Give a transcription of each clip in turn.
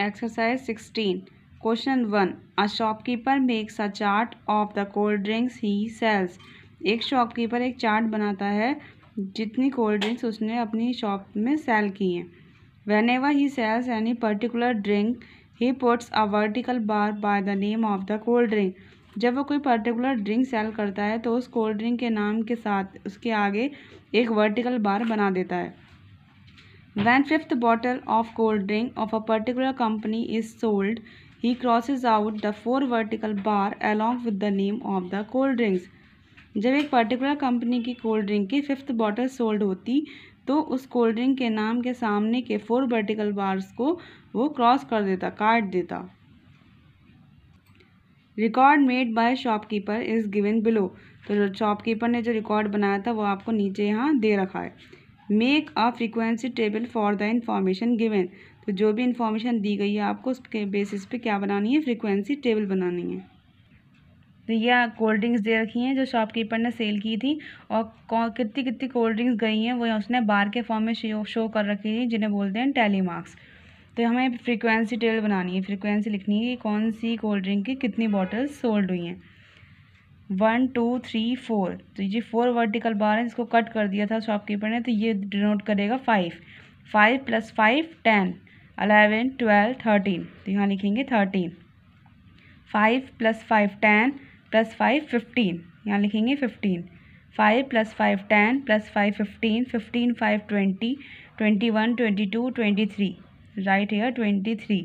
Exercise sixteen question one a shopkeeper makes a chart of the cold drinks he sells एक shopkeeper एक chart बनाता है जितनी cold drinks उसने अपनी शॉप में सेल की हैं whenever he sells any particular drink he puts a vertical bar by the name of the cold drink जब वो कोई पर्टिकुलर ड्रिंक सेल करता है तो उस कोल्ड ड्रिंक के नाम के साथ उसके आगे एक वर्टिकल बार बना देता है When fifth bottle of cold drink of a particular company is sold, he crosses out the four vertical bar along with the name of the cold drinks. जब एक पर्टिकुलर कंपनी की cold drink की fifth bottle sold होती तो उस cold drink के नाम के सामने के फोर वर्टिकल बार्स को वो क्रॉस कर देता काट देता record made by shopkeeper is given below तो शॉपकीपर ने जो रिकॉर्ड बनाया था वो आपको नीचे यहाँ दे रखा है make a frequency table for the information given तो जो भी इंफॉर्मेशन दी गई है आपको उसके बेसिस पे क्या बनानी है फ्रीक्वेंसी टेबल बनानी है तो ये कोल्ड ड्रिंक्स दे रखी हैं जो शॉपकीपर ने सेल की थी और कितनी कितनी कोल्ड ड्रिंक्स गई हैं वो उसने बार के फॉर्म में शो शो कर रखी थी जिन्हें बोलते हैं टैली मार्क्स तो हमें फ्रीक्वेंसी टेबल बनानी है फ्रीक्वेंसी लिखनी है कि कौन सी कोल्ड ड्रिंक की कितनी बॉटल्स सोल्ड हुई हैं वन टू थ्री फोर तो ये फोर वर्टिकल बार है इसको कट कर दिया था शॉपकीपर ने तो ये डिनोट करेगा five five plus five ten eleven twelve thirteen तो यहाँ लिखेंगे thirteen five plus five ten plus five fifteen यहाँ लिखेंगे fifteen five plus five ten plus five fifteen fifteen five twenty twenty one twenty two twenty three write here twenty three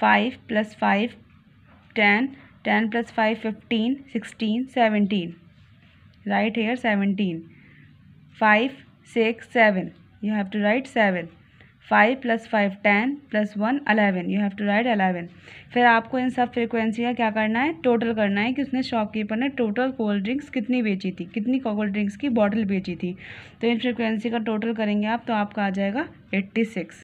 five plus five ten ten plus five fifteen sixteen seventeen write here seventeen five six seven you have to write seven five plus five ten plus one eleven you have to write eleven फिर आपको इन सब frequency का क्या करना है total करना है कि उसने शॉपकीपर ने टोटल कोल्ड ड्रिंक्स कितनी बेची थी कितनी कोल्ड ड्रिंक्स की बॉटल बेची थी तो इन फ्रिक्वेंसी का टोटल करेंगे आप तो आपका आ जाएगा एट्टी सिक्स